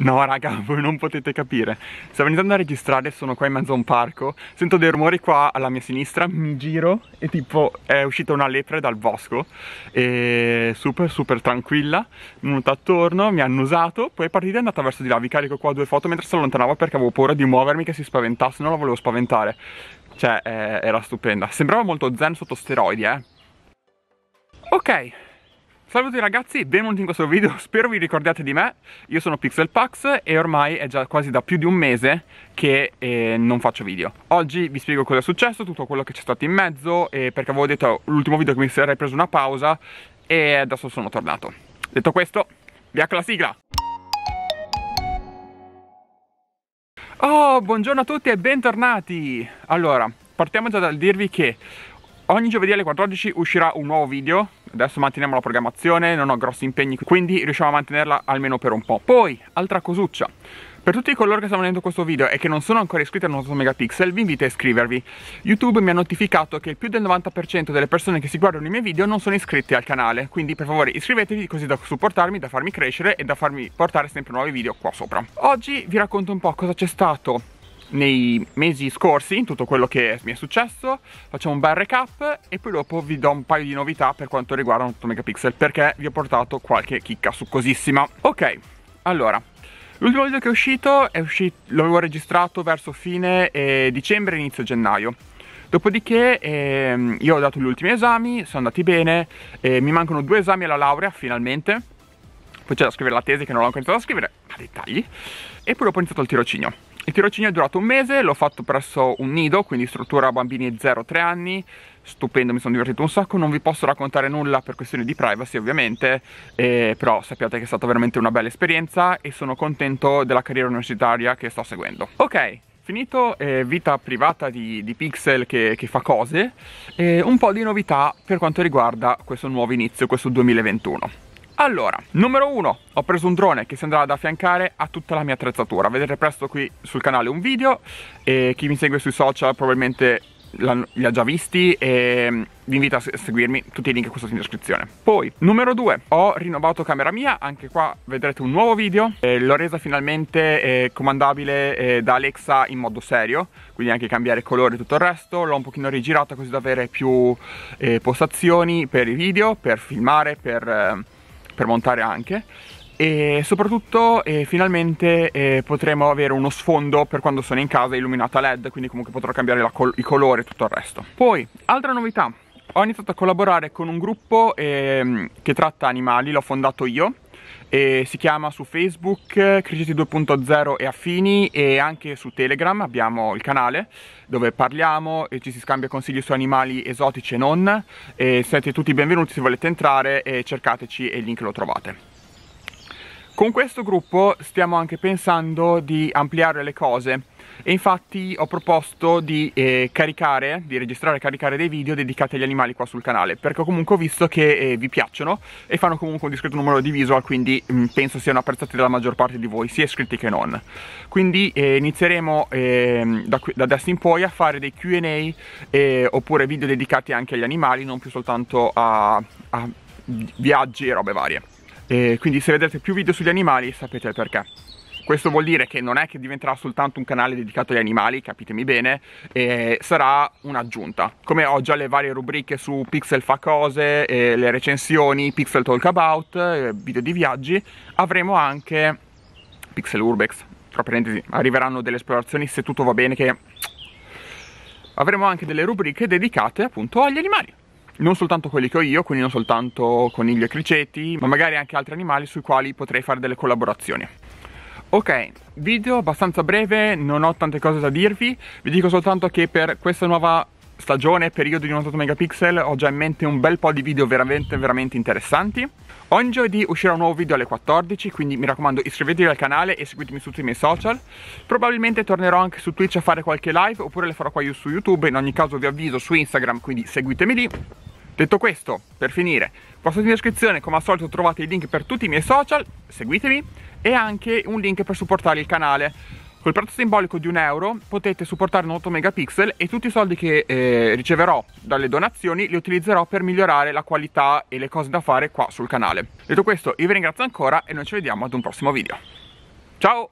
No raga, voi non potete capire. Stavo iniziando a registrare, sono qua in mezzo a un parco, sento dei rumori qua alla mia sinistra, mi giro e tipo è uscita una lepre dal bosco e super super tranquilla, è venuta attorno, mi ha annusato, poi è partita e è andata verso di là, vi carico qua due foto mentre si allontanava perché avevo paura di muovermi che si spaventasse, non la volevo spaventare. Cioè eh, era stupenda, sembrava molto zen sotto steroidi eh. Ok, Salve tutti ragazzi, benvenuti in questo video, spero vi ricordiate di me Io sono PixelPax e ormai è già quasi da più di un mese che eh, non faccio video Oggi vi spiego cosa è successo, tutto quello che c'è stato in mezzo e Perché avevo detto l'ultimo video che mi sarei preso una pausa E adesso sono tornato Detto questo, via con la sigla! Oh, buongiorno a tutti e bentornati! Allora, partiamo già dal dirvi che ogni giovedì alle 14 uscirà un nuovo video adesso manteniamo la programmazione, non ho grossi impegni, quindi riusciamo a mantenerla almeno per un po'. Poi, altra cosuccia. Per tutti coloro che stanno vedendo questo video e che non sono ancora iscritti al nostro megapixel, vi invito a iscrivervi. YouTube mi ha notificato che più del 90% delle persone che si guardano i miei video non sono iscritte al canale, quindi per favore iscrivetevi così da supportarmi, da farmi crescere e da farmi portare sempre nuovi video qua sopra. Oggi vi racconto un po' cosa c'è stato nei mesi scorsi, in tutto quello che mi è successo, facciamo un bel recap e poi dopo vi do un paio di novità per quanto riguarda 8 megapixel perché vi ho portato qualche chicca succosissima. Ok, allora, L'ultimo video che è uscito, è uscito l'avevo registrato verso fine eh, dicembre, inizio gennaio. Dopodiché eh, io ho dato gli ultimi esami, sono andati bene, eh, mi mancano due esami alla laurea finalmente. Poi c'è da scrivere la tesi che non l'ho ancora iniziato a scrivere, a dettagli. E poi dopo ho iniziato il tirocinio. Il tirocinio è durato un mese, l'ho fatto presso un nido, quindi struttura bambini 0-3 anni, stupendo, mi sono divertito un sacco, non vi posso raccontare nulla per questioni di privacy ovviamente, eh, però sappiate che è stata veramente una bella esperienza e sono contento della carriera universitaria che sto seguendo. Ok, finito eh, vita privata di, di Pixel che, che, fa cose, eh, un po' di novità per quanto riguarda questo nuovo inizio, questo 2021. Allora, numero uno, ho preso un drone che si andrà ad affiancare a tutta la mia attrezzatura. Vedrete presto qui sul canale un video e chi mi segue sui social probabilmente li ha già visti e mm, vi invito a seguirmi tutti i link qui sotto in descrizione poi numero due, ho rinnovato camera mia anche qua vedrete un nuovo video l'ho resa finalmente eh, comandabile eh, da Alexa in modo serio quindi anche cambiare colore e tutto il resto l'ho un pochino rigirata così da avere più eh, postazioni per i video per filmare per eh, per montare anche e soprattutto eh, finalmente eh, potremo avere uno sfondo per quando sono in casa illuminata LED quindi comunque potrò cambiare col i colori e tutto il resto poi altra novità ho iniziato a collaborare con un gruppo eh, che tratta animali l'ho fondato io e si chiama su Facebook Cresciti 2.0 e affini e anche su Telegram abbiamo il canale dove parliamo e ci si scambia consigli su animali esotici e non e siete tutti benvenuti se volete entrare e cercateci e il link lo trovate. Con questo gruppo stiamo anche pensando di ampliare le cose e infatti ho proposto di eh, caricare, di registrare e caricare dei video dedicati agli animali qua sul canale perché comunque ho visto che eh, vi piacciono e fanno comunque un discreto numero di visual quindi mh, mm, penso siano apprezzati dalla maggior parte di voi sia iscritti che non quindi eh, inizieremo ehm, da, da adesso in poi a fare dei Q&A eh, oppure video dedicati anche agli animali non più soltanto a, a viaggi e robe varie e eh, quindi se vedete più video sugli animali sapete perché questo vuol dire che non è che diventerà soltanto un canale dedicato agli animali, capitemi bene, eh, sarà un'aggiunta. Come ho già le varie rubriche su Pixel fa cose, eh, le recensioni, Pixel talk about, video di viaggi, avremo anche Pixel Urbex, tra parentesi, arriveranno delle esplorazioni se tutto va bene che avremo anche delle rubriche dedicate appunto agli animali non soltanto quelli che ho io, quindi non soltanto conigli e criceti, ma magari anche altri animali sui quali potrei fare delle collaborazioni. Ok, video abbastanza breve, non ho tante cose da dirvi, vi dico soltanto che per questa nuova stagione, periodo di 98 megapixel, ho già in mente un bel po' di video veramente, veramente interessanti. Ogni giovedì uscirà un nuovo video alle 14, quindi mi raccomando iscrivetevi al canale e seguitemi su tutti i miei social. Probabilmente tornerò anche su Twitch a fare qualche live, oppure le farò qua io su YouTube, in ogni caso vi avviso su Instagram, quindi seguitemi lì. Detto questo, per finire, qua sotto in descrizione come al solito trovate i link per tutti i miei social, seguitemi, e anche un link per supportare il canale. Col prezzo simbolico di un euro potete supportare un 8 megapixel e tutti i soldi che eh, riceverò dalle donazioni li utilizzerò per migliorare la qualità e le cose da fare qua sul canale. Detto questo, io vi ringrazio ancora e noi ci vediamo ad un prossimo video. Ciao!